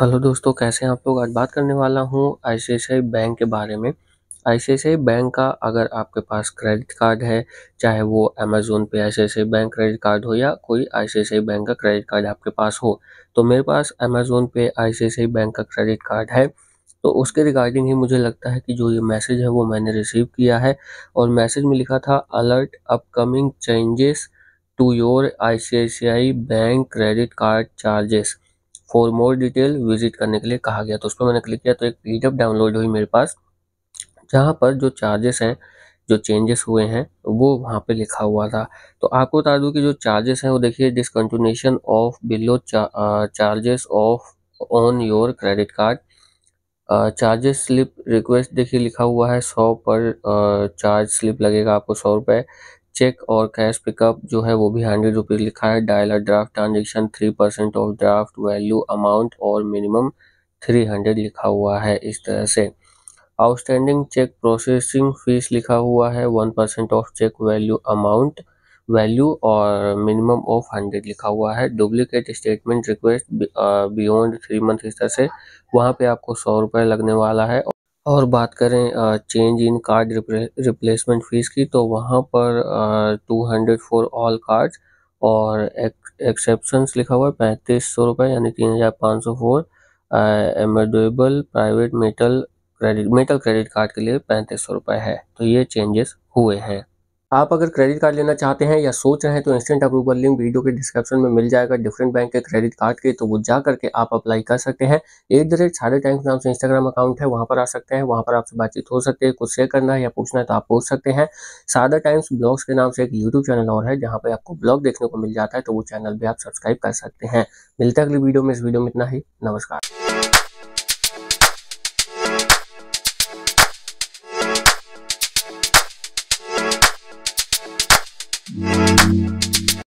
hello दोस्तों कैसे हैं आप लोग आज बात करने वाला हूँ आई बैंक के बारे में आई बैंक का अगर आपके पास क्रेडिट कार्ड है चाहे वो Amazon Pay I bank credit card हो या कोई आई बैंक का क्रेडिट कार्ड आपके पास हो तो मेरे पास अमेज़ोन पे आई बैंक का क्रेडिट कार्ड है तो उसके रिगार्डिंग ही मुझे लगता है कि जो ये मैसेज है वो मैंने रिसीव किया है और मैसेज में लिखा था alert upcoming changes to your I bank credit card charges for more detail visit करने के लिए कहा गया तो उस पर मैंने क्लिक किया तो एक पी डाउनलोड हुई मेरे पास जहाँ पर जो चार्जेस हैं जो चेंजेस हुए हैं वो वहाँ पे लिखा हुआ था तो आपको बता दूँ कि जो चार्जेस हैं वो देखिए discontinuation of below charges of on your credit card charges slip request देखिए लिखा हुआ है सौ पर चार्ज स्लिप लगेगा आपको सौ रुपये चेक और कैश पिकअप जो है वो भी हंड्रेड रुपीज़ लिखा है dial draft transaction three percent of draft value amount और मिनिमम थ्री हंड्रेड लिखा हुआ है इस तरह से आउटस्टैंडिंग चेक प्रोसेसिंग फीस लिखा हुआ है one percent of cheque value amount value और मिनिमम ऑफ हंड्रेड लिखा हुआ है duplicate statement request beyond three month इस तरह से वहाँ पे आपको सौ रुपये लगने वाला है और बात करें change in card replacement fees की तो वहाँ पर two hundred for all card और एक्सेप्शंस लिखा हुआ है पैंतीस सौ रुपये यानी तीन हज़ार पाँच सौ for Emeralde private metal credit metal credit card के लिए पैंतीस सौ रुपये है तो ये चेंजेस हुए हैं आप अगर क्रेडिट कार्ड लेना चाहते हैं या सोच रहे हैं तो इंस्टेंट अप्रूवल लिंक वीडियो के डिस्क्रिप्शन में मिल जाएगा डिफरेंट बैंक के क्रेडिट कार्ड के तो वो जा करके आप अप्लाई कर सकते हैं एट द रेट साढ़े टाइम नाम से इंस्टाग्राम अकाउंट है वहाँ पर आ सकते हैं वहाँ पर आपसे बातचीत हो सकती है कुछ शेयर करना है या पूछना है तो आप पूछ सकते हैं सादा टाइम्स ब्लॉग्स के नाम से एक यूट्यूब चैनल और है जहाँ पर आपको ब्लॉग देखने को मिल जाता है तो वो चैनल भी आप सब्सक्राइब कर सकते हैं मिलते अगली वीडियो में इस वीडियो में इतना ही नमस्कार